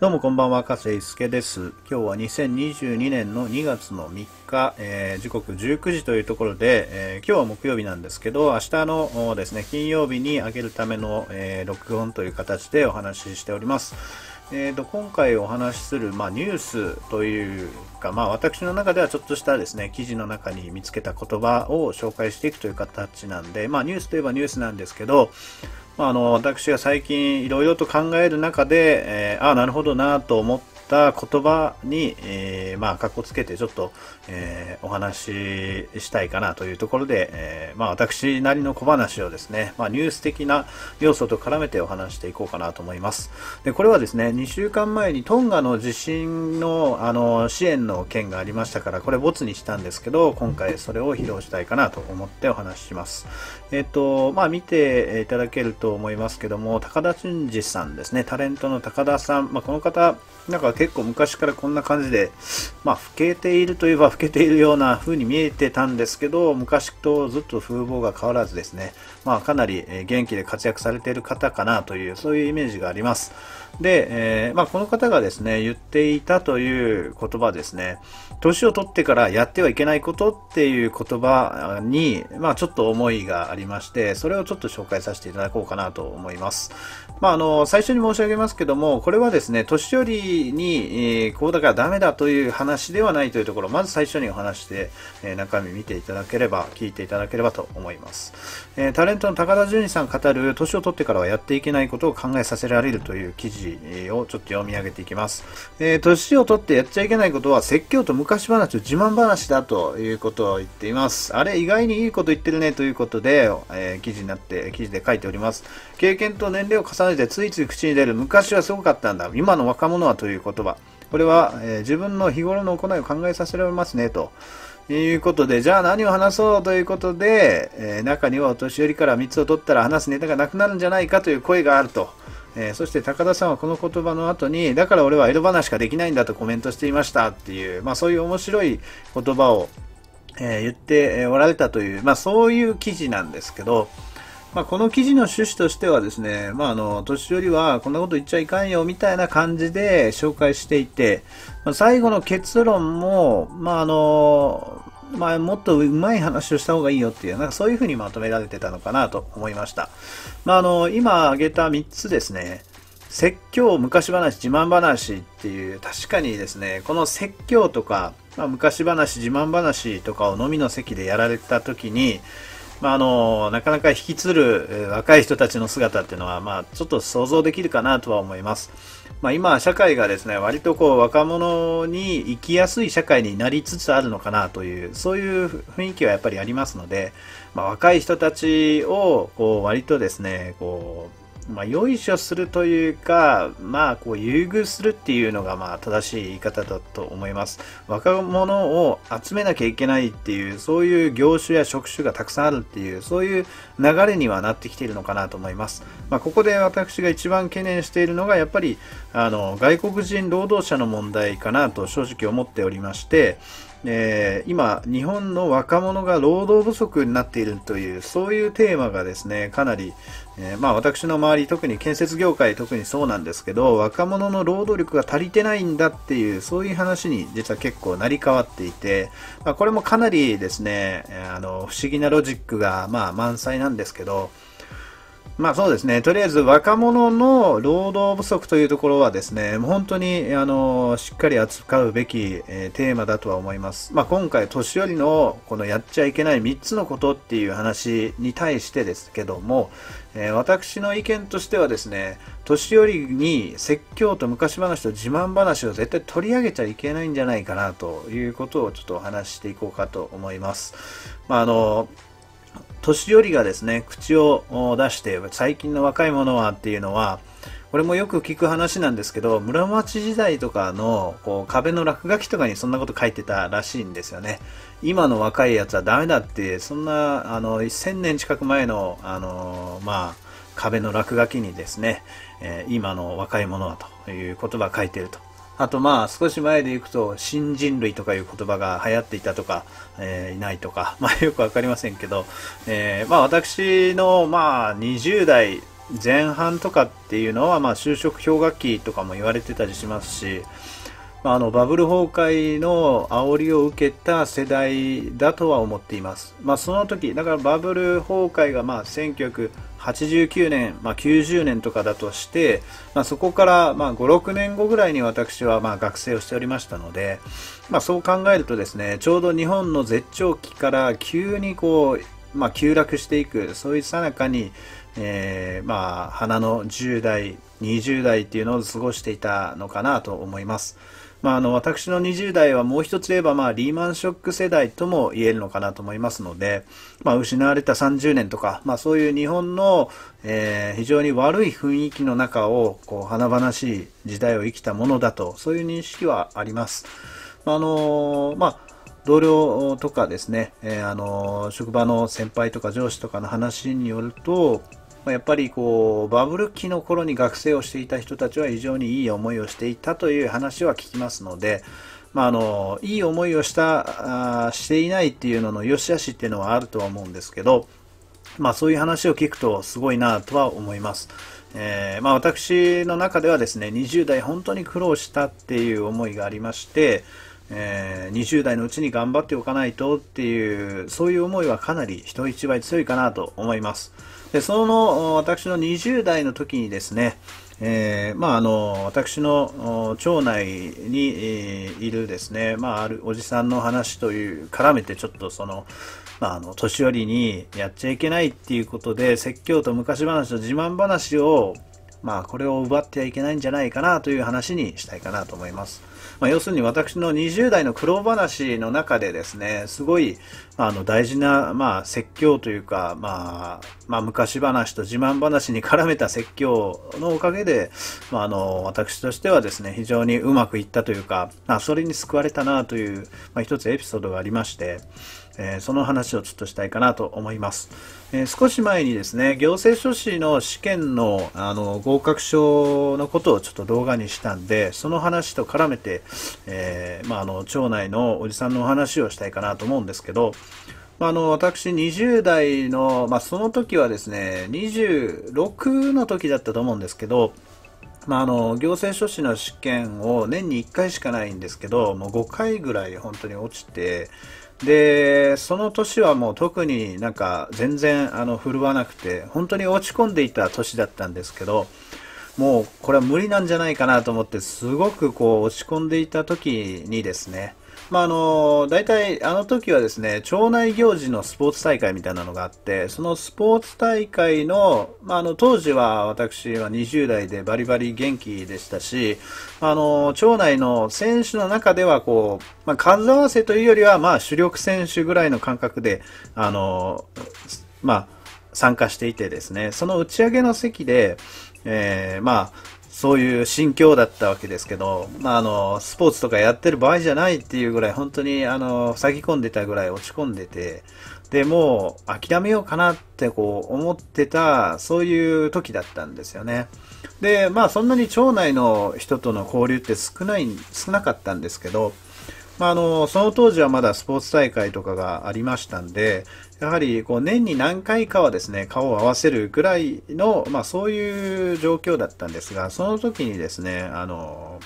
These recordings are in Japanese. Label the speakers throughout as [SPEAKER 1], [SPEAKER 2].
[SPEAKER 1] どうもこんばんは、加瀬すけです。今日は2022年の2月の3日、えー、時刻19時というところで、えー、今日は木曜日なんですけど、明日のですね、金曜日に上げるための、えー、録音という形でお話ししております。えーと今回お話しする、まあ、ニュースというか、まあ、私の中ではちょっとしたですね記事の中に見つけた言葉を紹介していくという形なんで、まあ、ニュースといえばニュースなんですけど、まあ、あの私が最近いろいろと考える中で、えー、ああなるほどなと思って、った言葉に、えー、まあ、かっこつけてちょっと、えー、お話ししたいかなというところで、えー、まあ、私なりの小話をですね、まあ、ニュース的な要素と絡めてお話していこうかなと思います。で、これはですね、2週間前にトンガの地震の、あの、支援の件がありましたから、これボツにしたんですけど、今回それを披露したいかなと思ってお話しします。えっ、と、まあ、見ていただけると思いますけども、高田純次さんですね、タレントの高田さん、まあ、この方、なんか結構昔からこんな感じで、まあ、老けているといえば老けているような風に見えてたんですけど、昔とずっと風貌が変わらずですね、まあ、かなり元気で活躍されている方かなという、そういうイメージがあります。で、えー、まあ、この方がですね、言っていたという言葉ですね、年を取ってからやってはいけないことっていう言葉に、まあ、ちょっと思いがありまして、それをちょっと紹介させていただこうかなと思います。まあ、あの最初に申し上げますけども、これはですね年寄りに、えー、こうだからダメだという話ではないというところ、まず最初にお話して、えー、中身見ていただければ、聞いていただければと思います。えタレントの高田純次さん語る年を取ってからはやっていけないことを考えさせられるという記事をちょっと読み上げていきます。えー、年を取ってやっちゃいけないことは説教と昔話と自慢話だということを言っています。あれ意外にいいこと言ってるねということで、えー、記事になって、記事で書いております。経験と年齢を重ねてついつい口に出る昔はすごかったんだ。今の若者はという言葉。これは、えー、自分の日頃の行いを考えさせられますねと。いうことで、じゃあ何を話そうということで、えー、中にはお年寄りから3つを取ったら話すネタがなくなるんじゃないかという声があると。えー、そして高田さんはこの言葉の後に、だから俺は江戸話しかできないんだとコメントしていましたっていう、まあそういう面白い言葉を、えー、言っておられたという、まあそういう記事なんですけど、まあ、この記事の趣旨としてはですね、まあ、あの年寄りはこんなこと言っちゃいかんよみたいな感じで紹介していて、まあ、最後の結論も、まああのまあ、もっとうまい話をした方がいいよっていう、なんかそういうふうにまとめられてたのかなと思いました。まあ、あの、今挙げた3つですね。説教、昔話、自慢話っていう、確かにですね、この説教とか、まあ、昔話、自慢話とかを飲みの席でやられた時に、まあ、あのなかなか引きつる若い人たちの姿っていうのは、まあ、ちょっと想像できるかなとは思います。まあ、今、社会がですね、割とこう若者に生きやすい社会になりつつあるのかなという、そういう雰囲気はやっぱりありますので、まあ、若い人たちをこう割とですね、こう、まあ、よいしょするというか、まあ、こう、優遇するっていうのが、まあ、正しい言い方だと思います。若者を集めなきゃいけないっていう、そういう業種や職種がたくさんあるっていう、そういう流れにはなってきているのかなと思います。まあ、ここで私が一番懸念しているのが、やっぱり、あの、外国人労働者の問題かなと正直思っておりまして、えー、今、日本の若者が労働不足になっているという、そういうテーマがですね、かなり、えー、まあ私の周り、特に建設業界、特にそうなんですけど、若者の労働力が足りてないんだっていう、そういう話に実は結構成り変わっていて、まあ、これもかなりですね、あの、不思議なロジックが、まあ満載なんですけど、まあそうですね、とりあえず若者の労働不足というところはですね、もう本当にあのしっかり扱うべき、えー、テーマだとは思います。まあ、今回、年寄りのこのやっちゃいけない3つのことっていう話に対してですけども、えー、私の意見としてはですね、年寄りに説教と昔話と自慢話を絶対取り上げちゃいけないんじゃないかなということをちょっとお話していこうかと思います。まあ、あの年寄りがですね、口を出して、最近の若い者はっていうのは、これもよく聞く話なんですけど、室町時代とかのこう壁の落書きとかにそんなこと書いてたらしいんですよね。今の若いやつはダメだって、そんな、あの、1000年近く前の、あの、まあ、壁の落書きにですね、え今の若い者はという言葉書いてると。あとまあ少し前で行くと新人類とかいう言葉が流行っていたとか、えー、いないとか、まあよくわかりませんけど、えー、まあ私のまあ20代前半とかっていうのはまあ就職氷河期とかも言われてたりしますし、まあ、あのバブル崩壊の煽りを受けた世代だとは思っています。まあ、その時だからバブル崩壊がまあ1989年、まあ、90年とかだとして、まあ、そこから5、6年後ぐらいに私はまあ学生をしておりましたので、まあ、そう考えるとですねちょうど日本の絶頂期から急にこう、まあ、急落していくそういうさなかに、えー、まあ花の10代20代っていうのを過ごしていたのかなと思います。まあ、あの私の20代はもう一つ言えば、まあ、リーマンショック世代とも言えるのかなと思いますので、まあ、失われた30年とか、まあ、そういう日本の、えー、非常に悪い雰囲気の中をこう華々しい時代を生きたものだとそういう認識はあります。あのー、まあ同僚とかですね、えー、あの職場の先輩とか上司とかの話によると、やっぱりこうバブル期の頃に学生をしていた人たちは非常にいい思いをしていたという話は聞きますので、まあ、あのいい思いをしたあしていないっていうのの良し悪しっていうのはあるとは思うんですけど、まあ、そういう話を聞くとすごいなとは思います。えー、まあ、私の中ではですね20代本当に苦労したっていう思いがありまして、えー、20代のうちに頑張っておかないとっていうそういう思いはかなり人一倍強いかなと思います。でその私の20代の時にですね、えー、まあ、あの私の町内に、いるですね、まあ、あるおじさんの話という絡めてちょっとその、まあ、あの年寄りにやっちゃいけないっていうことで説教と昔話と自慢話を、まあ、これを奪ってはいけないんじゃないかなという話にしたいかなと思います。まあ、要するに私の20代の苦労話の中でですね、すごいあの大事な、まあ、説教というか、まあ、まあ、昔話と自慢話に絡めた説教のおかげで、まあ、あの私としてはですね、非常にうまくいったというか、あそれに救われたなという、まあ、一つエピソードがありまして、えその話をちょっとしたいかなと思います。え少し前にですね、行政書士の試験のあの合格証のことをちょっと動画にしたんで、その話と絡めて、えー、まあ、あの町内のおじさんのお話をしたいかなと思うんですけど、まあ、の私20代の、まあ、その時はですね、26の時だったと思うんですけど、まあ、あの行政書士の試験を年に1回しかないんですけど、もう5回ぐらい本当に落ちて、でその年はもう特になんか全然あの振るわなくて本当に落ち込んでいた年だったんですけどもうこれは無理なんじゃないかなと思ってすごくこう落ち込んでいた時にですねまあ、あの大体あの時はですね町内行事のスポーツ大会みたいなのがあってそのスポーツ大会の,、まあ、あの当時は私は20代でバリバリ元気でしたしあの町内の選手の中ではこう、まあ、数合わせというよりは、まあ、主力選手ぐらいの感覚であの、まあ、参加していてですねその打ち上げの席で、えー、まあそういう心境だったわけですけど、まあ、あの、スポーツとかやってる場合じゃないっていうぐらい、本当に、あの、詐欺込んでたぐらい落ち込んでて、で、もう諦めようかなってこう思ってた、そういう時だったんですよね。で、まあそんなに町内の人との交流って少ない、少なかったんですけど、まあ、あの、その当時はまだスポーツ大会とかがありましたんで、やはりこう年に何回かはですね、顔を合わせるぐらいの、まあ、そういう状況だったんですが、その時にですね、あの、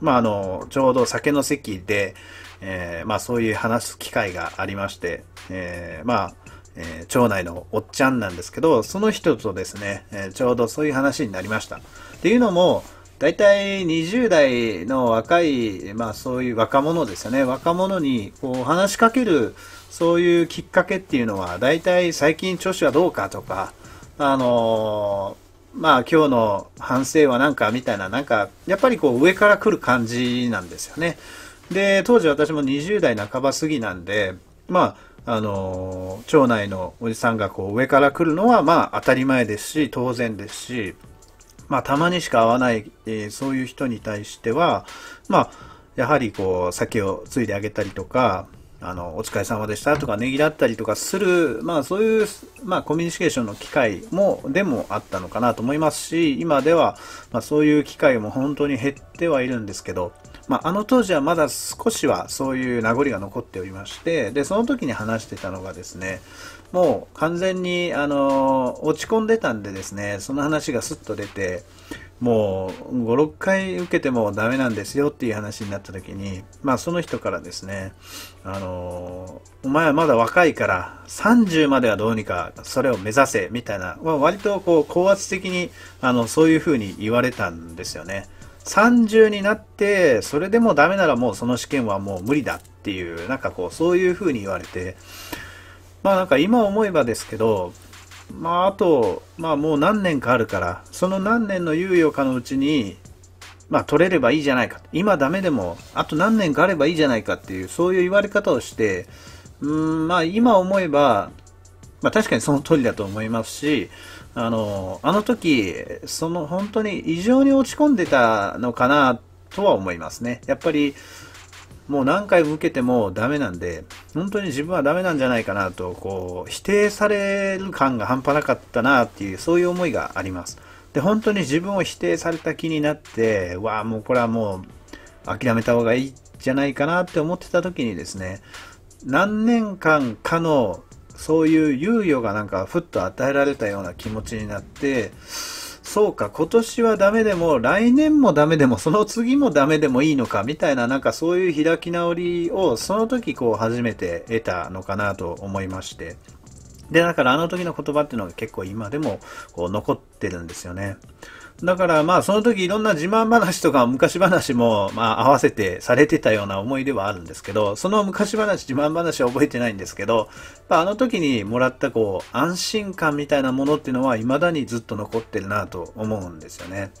[SPEAKER 1] まあ、あの、ちょうど酒の席で、えー、まあ、そういう話す機会がありまして、えー、まあ、えー、町内のおっちゃんなんですけど、その人とですね、えちょうどそういう話になりました。っていうのも、大体20代の若い、まあそういう若者ですよね。若者にこう話しかける、そういうきっかけっていうのは、大体最近調子はどうかとか、あのー、まあ今日の反省はなんかみたいな、なんか、やっぱりこう上から来る感じなんですよね。で、当時私も20代半ば過ぎなんで、まあ、あの町内のおじさんがこう上から来るのはまあ当たり前ですし、当然ですし、まあ、たまにしか会わない、えー、そういう人に対しては、まあ、やはりこう、酒をついであげたりとか、あの、お疲れ様でしたとか、ねぎらったりとかする、まあそういう、まあコミュニケーションの機会も、でもあったのかなと思いますし、今では、まあそういう機会も本当に減ってはいるんですけど、まああの当時はまだ少しはそういう名残が残っておりまして、で、その時に話してたのがですね、もう完全に、あの落ち込んでたんでですね、その話がスッと出て、もう5、6回受けてもダメなんですよっていう話になった時に、まあその人からですね、あのお前はまだ若いから30まではどうにかそれを目指せみたいな、まあ、割とこう高圧的にあのそういうふうに言われたんですよね。30になってそれでもダメならもうその試験はもう無理だっていう、なんかこうそういうふうに言われて、まあなんか今思えばですけど、まああと、まあもう何年かあるから、その何年の猶予かのうちに、まあ取れればいいじゃないか。今ダメでも、あと何年かあればいいじゃないかっていう、そういう言われ方をして、うん、まあ今思えば、まあ確かにその通りだと思いますし、あの、あの時、その本当に異常に落ち込んでたのかなとは思いますね。やっぱり、もう何回も受けてもダメなんで、本当に自分はダメなんじゃないかなと、こう、否定される感が半端なかったなっていう、そういう思いがあります。で、本当に自分を否定された気になって、わあ、もうこれはもう諦めた方がいいんじゃないかなって思ってた時にですね、何年間かのそういう猶予がなんかふっと与えられたような気持ちになって、そうか、今年はダメでも、来年もダメでも、その次もダメでもいいのか、みたいな、なんかそういう開き直りを、その時こう初めて得たのかなと思いまして。で、だからあの時の言葉っていうのが結構今でもこう残ってるんですよね。だからまあその時いろんな自慢話とか昔話もまあ合わせてされてたような思い出はあるんですけど、その昔話、自慢話は覚えてないんですけど、あの時にもらったこう安心感みたいなものっていうのは未だにずっと残ってるなと思うんですよね。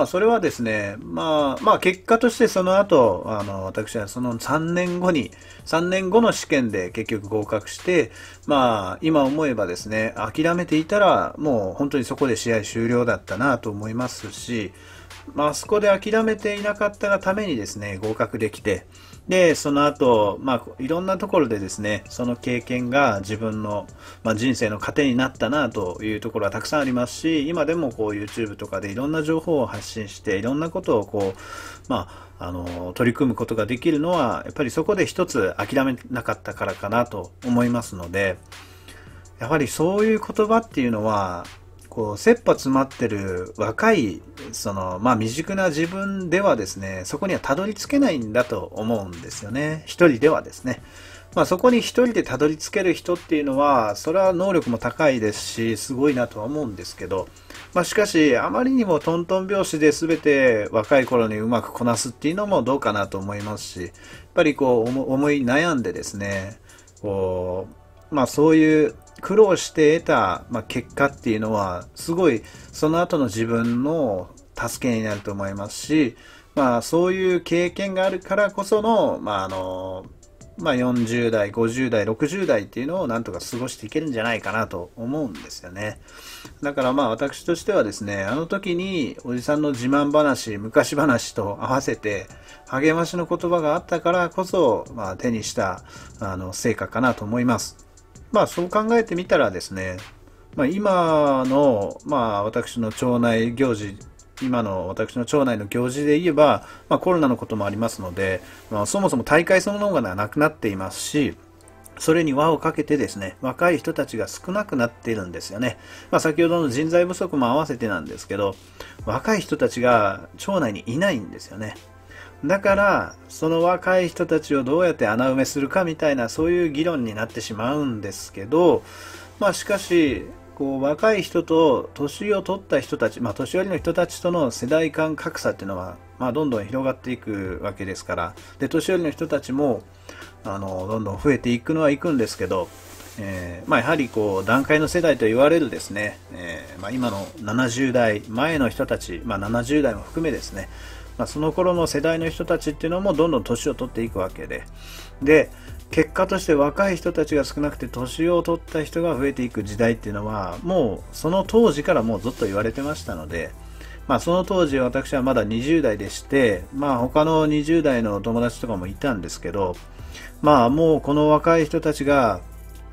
[SPEAKER 1] まあ、それはですね、まあ、まあ、結果としてその後、あの、私はその3年後に、3年後の試験で結局合格して、まあ、今思えばですね、諦めていたら、もう本当にそこで試合終了だったなと思いますし、まあ、そこで諦めていなかったがためにですね、合格できて、で、その後、まあ、いろんなところでですね、その経験が自分の、まあ、人生の糧になったなというところはたくさんありますし、今でもこう YouTube とかでいろんな情報を発信して、いろんなことをこう、まあ、あの、取り組むことができるのは、やっぱりそこで一つ諦めなかったからかなと思いますので、やはりそういう言葉っていうのは、こう、切羽詰まってる若い、その、まあ、未熟な自分ではですね、そこにはたどり着けないんだと思うんですよね。一人ではですね。まあ、そこに一人でたどり着ける人っていうのは、それは能力も高いですし、すごいなとは思うんですけど、まあ、しかし、あまりにもトントン拍子で全て若い頃にうまくこなすっていうのもどうかなと思いますし、やっぱりこう、思い悩んでですね、こう、まあそういう苦労して得た、まあ、結果っていうのはすごいその後の自分の助けになると思いますし、まあ、そういう経験があるからこその,、まああのまあ、40代50代60代っていうのをなんとか過ごしていけるんじゃないかなと思うんですよねだからまあ私としてはですねあの時におじさんの自慢話昔話と合わせて励ましの言葉があったからこそ、まあ、手にしたあの成果かなと思いますまあそう考えてみたらですね、まあ、今の、まあ、私の町内行事今の私の町内の行事で言えば、まあ、コロナのこともありますので、まあ、そもそも大会そのものがなくなっていますしそれに輪をかけてですね、若い人たちが少なくなっているんですよね。まあ、先ほどの人材不足も合わせてなんですけど、若い人たちが町内にいないんですよね。だからその若い人たちをどうやって穴埋めするかみたいなそういう議論になってしまうんですけどまあしかしこう若い人と年を取った人たち、まあ、年寄りの人たちとの世代間格差っていうのは、まあ、どんどん広がっていくわけですからで年寄りの人たちもあのどんどん増えていくのはいくんですけど、えー、まあ、やはりこう段階の世代と言われるですね、えー、ま今の70代前の人たち、ま70代も含めですねまあ、その頃の世代の人たちっていうのもどんどん年を取っていくわけでで結果として若い人たちが少なくて年を取った人が増えていく時代っていうのはもうその当時からもうずっと言われてましたので、まあ、その当時私はまだ20代でして、まあ、他の20代の友達とかもいたんですけど、まあ、もうこの若い人たちが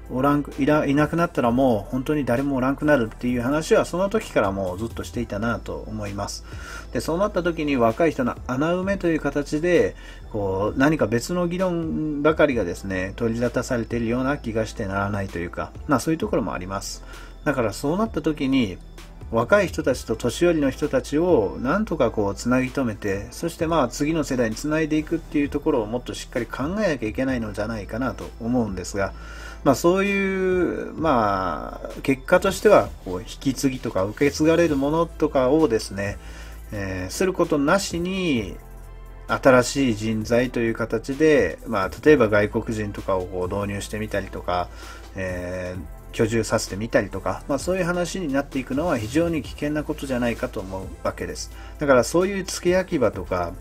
[SPEAKER 1] おらんいらいなくなったらもう本当に誰もおらんくなるっていう話はその時からもうずっとしていたなと思いますでそうなった時に若い人の穴埋めという形でこう何か別の議論ばかりがですね取り沙汰されているような気がしてならないというかまあそういうところもありますだからそうなった時に若い人たちと年寄りの人たちをなんとかこうつなぎ止めてそしてまあ次の世代につないでいくっていうところをもっとしっかり考えなきゃいけないのじゃないかなと思うんですがまあ、そういう、まあ、結果としてはこう引き継ぎとか受け継がれるものとかをですね、えー、することなしに新しい人材という形で、まあ、例えば外国人とかをこう導入してみたりとか、えー、居住させてみたりとか、まあ、そういう話になっていくのは非常に危険なことじゃないかと思うわけです。だからそういう付け焼き場とか、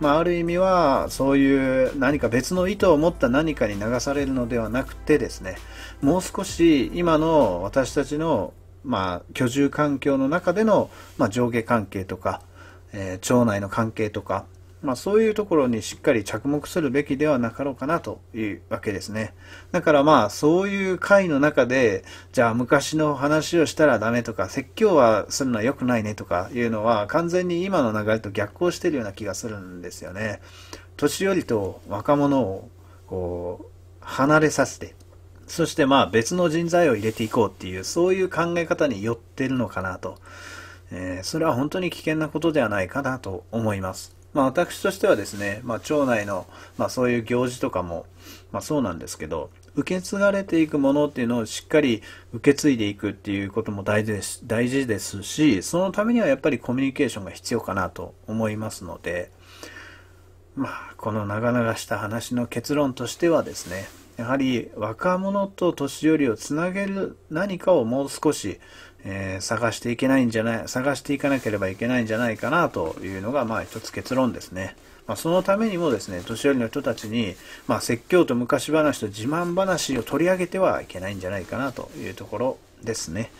[SPEAKER 1] まあ、ある意味はそういう何か別の意図を持った何かに流されるのではなくてですねもう少し今の私たちの、まあ、居住環境の中での、まあ、上下関係とか、えー、町内の関係とかまあ、そういうところにしっかり着目するべきではなかろうかなというわけですね。だからまあそういう会の中で、じゃあ昔の話をしたらダメとか、説教はするのは良くないねとかいうのは完全に今の流れと逆行してるような気がするんですよね。年寄りと若者をこう離れさせて、そしてまあ別の人材を入れていこうっていう、そういう考え方に寄ってるのかなと。えー、それは本当に危険なことではないかなと思います。まあ、私としてはですね、まあ、町内の、まあ、そういう行事とかも、まあ、そうなんですけど、受け継がれていくものっていうのをしっかり受け継いでいくっていうことも大事です大事ですし、そのためにはやっぱりコミュニケーションが必要かなと思いますので、まあ、この長々した話の結論としてはですね、やはり若者と年寄りをつなげる何かをもう少しえー、探していけないんじゃない、探していかなければいけないんじゃないかなというのが、まあ一つ結論ですね。まあ、そのためにもですね、年寄りの人たちに、まあ、説教と昔話と自慢話を取り上げてはいけないんじゃないかなというところですね。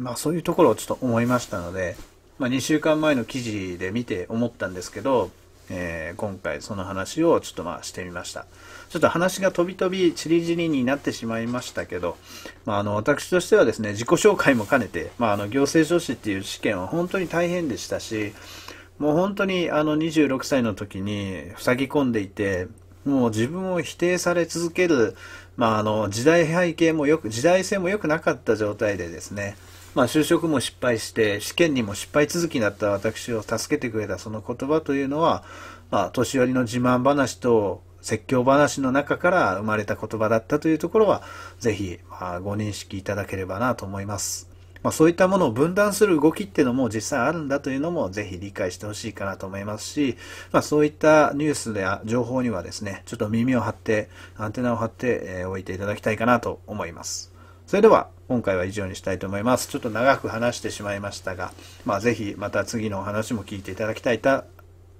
[SPEAKER 1] まあ、そういうところをちょっと思いましたので、まあ、2週間前の記事で見て思ったんですけど、えー、今回その話をちょっとまあしてみました。ちょっと話が飛び飛びちりぢりになってしまいましたけど、まあ、あの私としてはですね、自己紹介も兼ねて、まあ、あの行政書士っていう試験は本当に大変でしたし、もう本当にあの26歳の時に塞ぎ込んでいて、もう自分を否定され続ける、まあ、あの時代背景もよく、時代性も良くなかった状態でですね、まあ、就職も失敗して試験にも失敗続きだった私を助けてくれたその言葉というのは、まあ、年寄りの自慢話と説教話の中から生まれた言葉だったというところはぜひ、まあ、ご認識いただければなと思います。まあ、そういったものを分断する動きっていうのも実際あるんだというのもぜひ理解してほしいかなと思いますし、まあ、そういったニュースや情報にはですね、ちょっと耳を張って、アンテナを張って、えー、おいていただきたいかなと思います。それでは、今回は以上にしたいと思います。ちょっと長く話してしまいましたが、まあ、ぜひまた次のお話も聞いていただきたいた、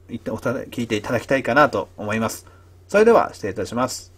[SPEAKER 1] 聞いていただきたいかなと思います。それでは失礼いたします。